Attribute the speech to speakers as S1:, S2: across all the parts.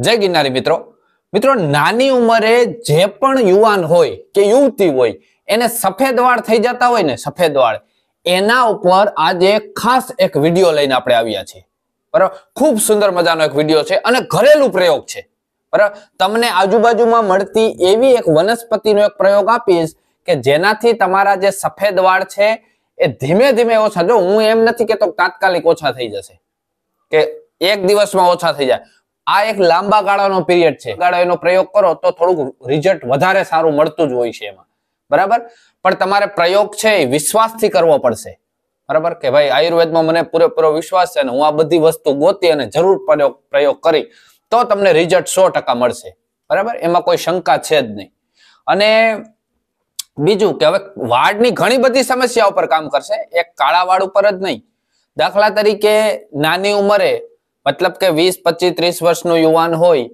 S1: જય ગિરનારી મિત્રો મિત્રો નાની ઉંમરે જે પણ યુવાન હોય કે યુવતી હોય એને સફેદ વાળ થઈ જતા હોય ને સફેદ વાળ એના ઉપર આજે ખાસ એક વિડીયો લઈને આપણે આવ્યા છીએ બરાબર ખૂબ સુંદર મજાનો એક વિડીયો છે અને ઘરેલું પ્રયોગ છે બરાબર તમને આજુબાજુમાં મળતી એવી એક વનસ્પતિનો એક પ્રયોગ આપીશ કે જેનાથી તમારા જે સફેદ વાળ છે એ ધીમે ધીમે ઓછા જો હું એમ નથી કેતો તાત્કાલિક ઓછા થઈ જશે કે એક દિવસમાં ઓછા થઈ જાય આ એક લાંબા ગાળાનો પીરિયડ છે ગાળો એનો પ્રયોગ કરો તો થોડુંક રિઝલ્ટ વધારે સારું મળતું જ હોય છે એમાં બરાબર પણ તમારે પ્રયોગ છે એ વિશ્વાસથી કરવો પડશે બરાબર કે ભાઈ આયુર્વેદમાં મને પૂરેપૂરો વિશ્વાસ છે અને હું આ બધી વસ્તુ ગોતી અને જરૂર પ્રયોગ પ્રયોગ કરી તો તમને રિઝલ્ટ સો મળશે બરાબર એમાં કોઈ શંકા છે જ નહીં અને બીજું કે હવે વાળની ઘણી બધી સમસ્યાઓ પર કામ કરશે એક કાળા વાળ ઉપર જ નહીં દાખલા તરીકે નાની ઉંમરે મતલબ કે વીસ પચીસ ત્રીસ વર્ષનું યુવાન હોય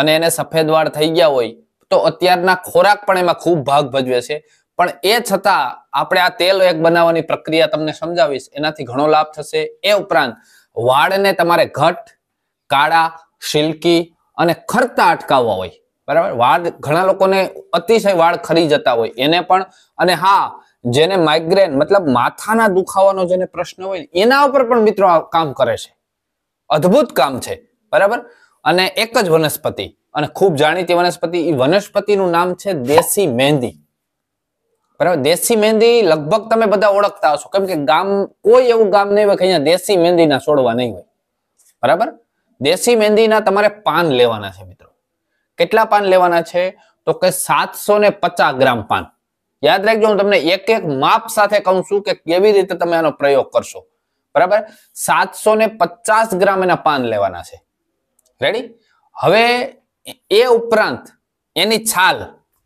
S1: અને એને સફેદ વાળ થઈ ગયા હોય તો અત્યારના ખોરાક પણ એમાં ખૂબ ભાગ ભજવે છે પણ એ છતાં આપણે આ તેલ એક બનાવવાની પ્રક્રિયા તમને સમજાવીશ એનાથી ઘણો લાભ થશે એ ઉપરાંત વાળને તમારે ઘટ કાળા સિલ્કી અને ખરતા અટકાવવા હોય બરાબર વાળ ઘણા લોકોને અતિશય વાળ ખરી જતા હોય એને પણ અને હા જેને માઇગ્રેન મતલબ માથાના દુખાવાનો જેને પ્રશ્ન હોય એના ઉપર પણ મિત્રો કામ કરે છે અદ્ભુત કામ છે બરાબર અને એક જ વનસ્પતિ અને ખૂબ જાણીતી વનસ્પતિ એ વનસ્પતિનું નામ છે દેશી મહેંદી બરાબર દેશી મહેંદી લગભગ તમે બધા ઓળખતા હશો કેમ કે ગામ કોઈ એવું ગામ નહીં હોય કે અહીંયા દેશી મહેંદીના છોડવા નહીં હોય બરાબર દેશી મહેંદીના તમારે પાન લેવાના છે મિત્રો કેટલા પાન લેવાના છે તો કે સાતસો ને પચાસ ગ્રામ પાન યાદ રાખજો હું તમને એક એક માપ સાથે કહું છું કે કેવી રીતે તમે આનો પ્રયોગ કરશો બરાબર સાતસો ને પચાસ ગ્રામ એના પાન લેવાના છે રેડી હવે એ ઉપરાંત એની છાલ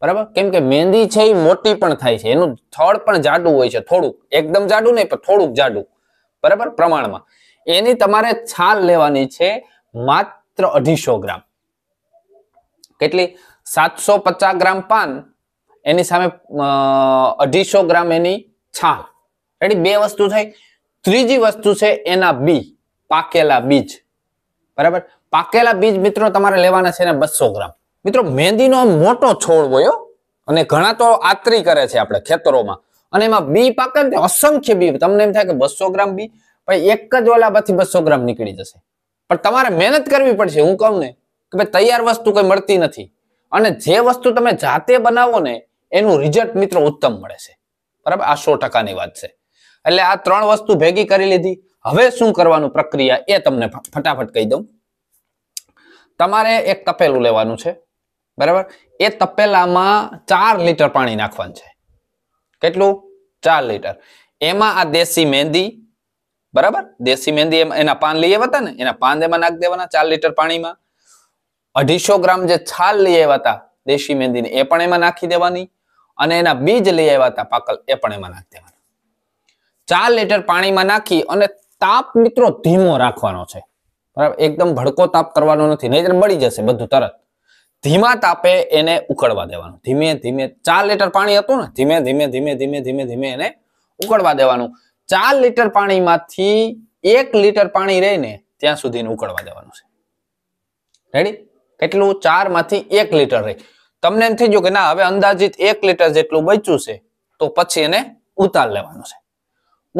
S1: બરાબર કેમ કે મહેંદી છે એ મોટી પણ થાય છે એનું થળ પણ જાડું હોય છે થોડુંક એકદમ જાડું નહીં પણ થોડુંક જાડું બરાબર પ્રમાણમાં એની તમારે છાલ લેવાની છે માત્ર અઢીસો ગ્રામ કેટલી સાતસો પચાસ ગ્રામ પાન એની સામે અઢીસો ગ્રામ એની છાલ રેડી બે વસ્તુ થઈ ત્રીજી વસ્તુ છે એના બી પાકેલા બીજ બરાબર પાકેલા બીજ મિત્રો તમારે લેવાના છે ને બસો ગ્રામ મિત્રો મહેંદીનો મોટો છોડ હોય અને ઘણા તો આતરી કરે છે આપણે ખેતરોમાં અને એમાં બી પાકે ને અસંખ્ય બી તમને એમ થાય કે બસો ગ્રામ બી પણ એક જ ઓલામાંથી બસો ગ્રામ નીકળી જશે પણ તમારે મહેનત કરવી પડશે હું કહું ને કે ભાઈ તૈયાર વસ્તુ કઈ મળતી નથી અને જે વસ્તુ તમે જાતે બનાવો ને એનું રિઝલ્ટ મિત્રો ઉત્તમ મળે છે બરાબર આ સો ટકાની વાત છે એટલે આ ત્રણ વસ્તુ ભેગી કરી લીધી હવે શું કરવાનું પ્રક્રિયા એ તમને ફટાફટ કહી દઉં તમારે એક તપેલું લેવાનું છે બરાબર એ તપેલામાં ચાર લીટર પાણી નાખવાનું છે કેટલું ચાર લીટર એમાં આ દેશી મહેંદી બરાબર દેશી મહેંદી એના પાન લઈ આવ્યા હતા ને એના પાન એમાં નાખી દેવાના ચાર લીટર પાણીમાં અઢીસો ગ્રામ જે છાલ લઈ આવ્યા હતા દેશી મહેંદીની એ પણ એમાં નાખી દેવાની અને એના બીજ લઈ આવ્યા હતા પાકલ એ પણ એમાં નાખી દેવાના ચાર લીટર પાણીમાં નાખી અને તાપ મિત્રો ધીમો રાખવાનો છે બરાબર એકદમ ભડકો તાપ કરવાનો નથી નહીતર બળી જશે બધું તરત ધીમા તાપે એને ઉકળવા દેવાનું ધીમે ધીમે ચાર લીટર પાણી હતું ને ધીમે ધીમે ધીમે ધીમે ધીમે ધીમે એને ઉકળવા દેવાનું ચાર લીટર પાણીમાંથી એક લીટર પાણી રહીને ત્યાં સુધી ઉકળવા દેવાનું છે રેડી કેટલું ચાર માંથી એક લીટર રહી તમને એમ થઈ ગયું કે ના હવે અંદાજિત એક લીટર જેટલું બચ્યું છે તો પછી એને ઉતાર લેવાનું છે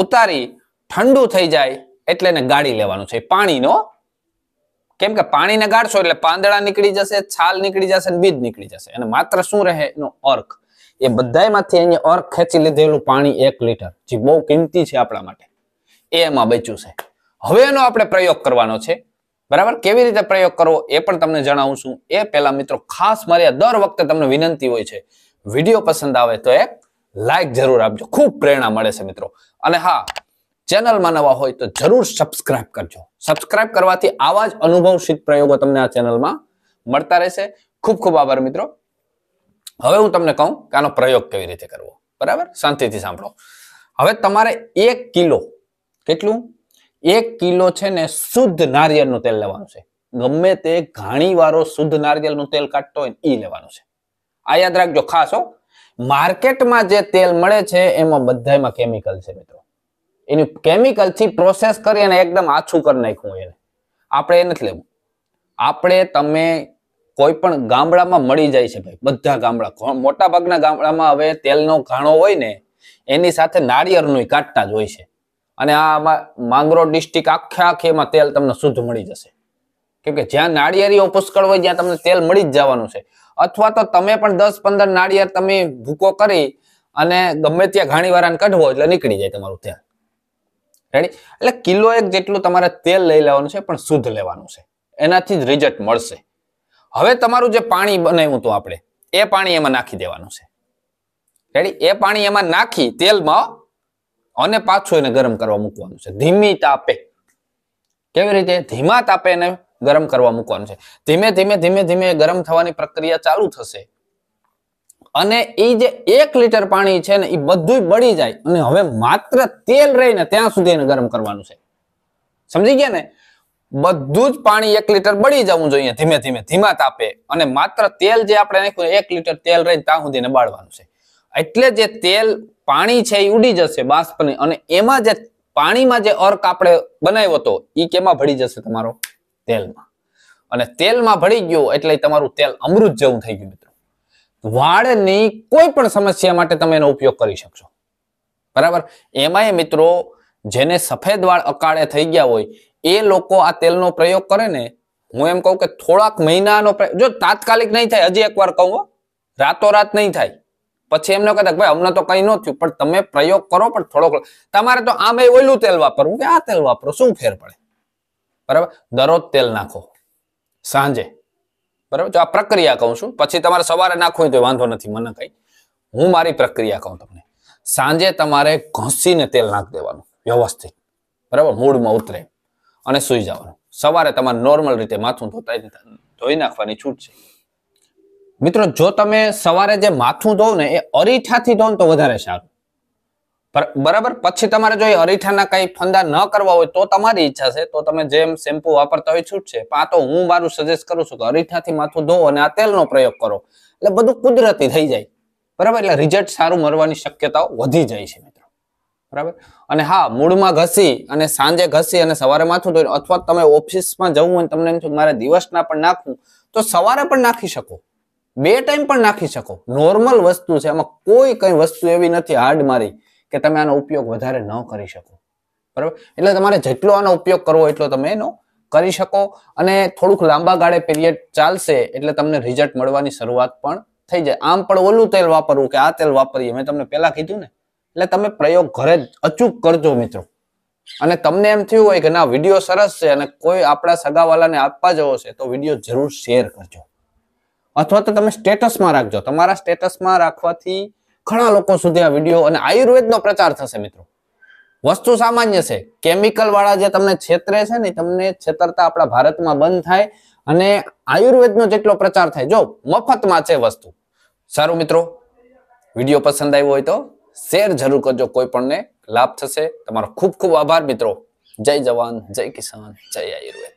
S1: ઉતારી ઠંડુ થઈ જાય એટલે એને ગાળી લેવાનું છે પાણીનો કેમ કે પાણીને ગાળશો એટલે પાંદડા નીકળી જશે છાલ નીકળી જશે અને બીજ નીકળી જશે અને માત્ર શું રહે એનો અર્ક એ બધામાંથી એને અર્ક ખેંચી લીધેલું પાણી એક લીટર જે બહુ કિંમતી છે આપણા માટે એ એમાં બચ્યું છે હવે એનો આપણે પ્રયોગ કરવાનો છે બરાબર કેવી રીતે પ્રયોગ કરવો એ પણ તમને જણાવું છું એ પહેલા મિત્રો ખાસ મારી દર વખતે તમને વિનંતી હોય છે વિડીયો પસંદ આવે તો એક લાઇક જરૂર આપજો ખૂબ પ્રેરણા મળે છે મિત્રો અને હા ચેનલમાં નવા હોય તો જરૂર સબસ્ક્રાઇબ કરજો સબસ્ક્રાઇબ કરવાથી આવા જ અનુભવસિત પ્રયોગો તમને આ ચેનલમાં મળતા રહેશે ખૂબ ખૂબ આભાર મિત્રો હવે હું તમને કહું કે આનો પ્રયોગ કેવી રીતે કરવો બરાબર શાંતિથી સાંભળો હવે તમારે એક કિલો કેટલું એક કિલો છે ને શુદ્ધ નારિયેળનું તેલ લેવાનું છે ગમે તે ઘાણી વાળો શુદ્ધ નારિયેળનું તેલ કાઢતો હોય એ લેવાનું છે આ યાદ રાખજો ખાસ હો માર્કેટમાં જે તેલ મળે છે એમાં બધામાં કેમિકલ છે મિત્રો એની કેમિકલથી પ્રોસેસ કરી અને એકદમ આછું કરી નાખ્યું એને આપણે એ નથી લેવું આપણે તમે કોઈ પણ ગામડામાં મળી જાય છે ભાઈ બધા ગામડા મોટા ભાગના ગામડામાં હવે તેલનો ઘાણો હોય ને એની સાથે નાળિયેરનું કાટતા જ હોય છે અને આમાં માંગરો ડિસ્ટ્રિક્ટ આખે આખે એમાં તેલ તમને શુદ્ધ મળી જશે કેમકે કે જ્યાં નાળિયેરીઓ પુષ્કળ હોય ત્યાં તમને તેલ મળી જ જવાનું છે અથવા તો તમે પણ દસ પંદર નાળિયેર તમે ભૂકો કરી અને ગમે ત્યાં ઘાણીવાળાને કાઢવો એટલે નીકળી જાય તમારું ત્યાં રેડી એટલે કિલો એક જેટલું તમારે તેલ લઈ લેવાનું છે પણ શુદ્ધ લેવાનું છે એનાથી જ રિઝલ્ટ મળશે હવે તમારું જે પાણી બનાવ્યું હતું આપણે એ પાણી એમાં નાખી દેવાનું છે રેડી એ પાણી એમાં નાખી તેલમાં અને પાછું એને ગરમ કરવા મૂકવાનું છે ધીમી તાપે કેવી રીતે ધીમા તાપે એને ગરમ કરવા મૂકવાનું છે ધીમે ધીમે ધીમે ધીમે ગરમ થવાની પ્રક્રિયા ચાલુ થશે અને એ જે એક લીટર પાણી છે ને એ બધું બળી જાય અને હવે માત્ર તેલ રહીને ત્યાં સુધી એને ગરમ કરવાનું છે સમજી ગયા ને બધું જ પાણી એક લીટર બળી જવું જોઈએ ધીમે ધીમે ધીમા તાપે અને માત્ર તેલ જે આપણે નાખ્યું એક લીટર તેલ રહી ત્યાં સુધી બાળવાનું છે એટલે જે તેલ પાણી છે એ ઉડી જશે બાષ્પની અને એમાં જે પાણીમાં જે અર્ક આપણે બનાવ્યો હતો એ કેમાં ભળી જશે તમારો તેલમાં અને તેલમાં ભળી ગયું એટલે તમારું તેલ અમૃત જેવું થઈ ગયું મિત્રો વાળની કોઈ પણ સમસ્યા માટે તમે એનો ઉપયોગ કરી શકશો બરાબર એમાંય મિત્રો જેને સફેદ વાળ અકાળે થઈ ગયા હોય એ લોકો આ તેલનો પ્રયોગ કરે ને હું એમ કહું કે થોડાક મહિનાનો જો તાત્કાલિક નહીં થાય હજી એકવાર કહું રાતોરાત નહીં થાય પછી એમને કહેતા ભાઈ હમણાં તો કંઈ ન થયું પણ તમે પ્રયોગ કરો પણ થોડોક તમારે તો આમ એ ઓલું તેલ વાપરવું કે આ તેલ વાપરો શું ફેર પડે બરાબર દરરોજ તેલ નાખો સાંજે બરાબર જો આ પ્રક્રિયા કહું છું પછી તમારે સવારે નાખવું તો વાંધો નથી મને કઈ હું મારી પ્રક્રિયા કહું તમને સાંજે તમારે ઘસીને તેલ નાખી દેવાનું વ્યવસ્થિત બરાબર મૂળમાં ઉતરે અને સૂઈ જવાનું સવારે તમારે નોર્મલ રીતે માથું ધોતા ધોઈ નાખવાની છૂટ છે મિત્રો જો તમે સવારે જે માથું ધોવ ને એ અરીઠાથી ધોવ તો વધારે સારું બરાબર પછી તમારે જો અરીઠાના કઈ ફંદા ન કરવા હોય તો તમારી ઈચ્છા છે તો તમે જેમ શેમ્પુ વાપરતા હોય છૂટ છે પણ આ તો હું મારું સજેસ્ટ કરું છું કે અરીઠાથી માથું ધો અને આ તેલનો પ્રયોગ કરો એટલે બધું કુદરતી થઈ જાય બરાબર એટલે રિઝલ્ટ સારું મળવાની શક્યતાઓ વધી જાય છે મિત્રો બરાબર અને હા મૂળમાં ઘસી અને સાંજે ઘસી અને સવારે માથું ધોઈને અથવા તમે ઓફિસમાં જવું હોય તમને એમ થયું મારે દિવસના પણ નાખવું તો સવારે પણ નાખી શકો બે ટાઈમ પણ નાખી શકો નોર્મલ વસ્તુ છે આમાં કોઈ કઈ વસ્તુ એવી નથી હાર્ડ મારી કે તમે આનો ઉપયોગ વધારે ન કરી શકો બરાબર એટલે તમારે જેટલો આનો ઉપયોગ કરવો એટલો તમે એનો કરી શકો અને થોડુંક લાંબા ગાળે પીરિયડ ચાલશે એટલે તમને રિઝલ્ટ મળવાની શરૂઆત પણ થઈ જાય આમ પણ ઓલું તેલ વાપરવું કે આ તેલ વાપરીએ મેં તમને પહેલા કીધું ને એટલે તમે પ્રયોગ ઘરે અચૂક કરજો મિત્રો અને તમને એમ થયું હોય કે ના વિડીયો સરસ છે અને કોઈ આપણા સગાવાલાને આપવા જવો છે તો વિડીયો જરૂર શેર કરજો અથવા તો તમે સ્ટેટસમાં રાખજો તમારા સ્ટેટસમાં રાખવાથી ઘણા લોકો સુધી આ વિડીયો અને આયુર્વેદનો પ્રચાર થશે મિત્રો વસ્તુ સામાન્ય છે કેમિકલ વાળા જે તમને છેતરે છે ને તમને છેતરતા આપણા ભારતમાં બંધ થાય અને આયુર્વેદનો જેટલો પ્રચાર થાય જો મફતમાં છે વસ્તુ સારું મિત્રો વિડીયો પસંદ આવ્યો હોય તો શેર જરૂર કરજો કોઈ પણને લાભ થશે તમારો ખૂબ ખૂબ આભાર મિત્રો જય જવાન જય કિસાન જય આયુર્વેદ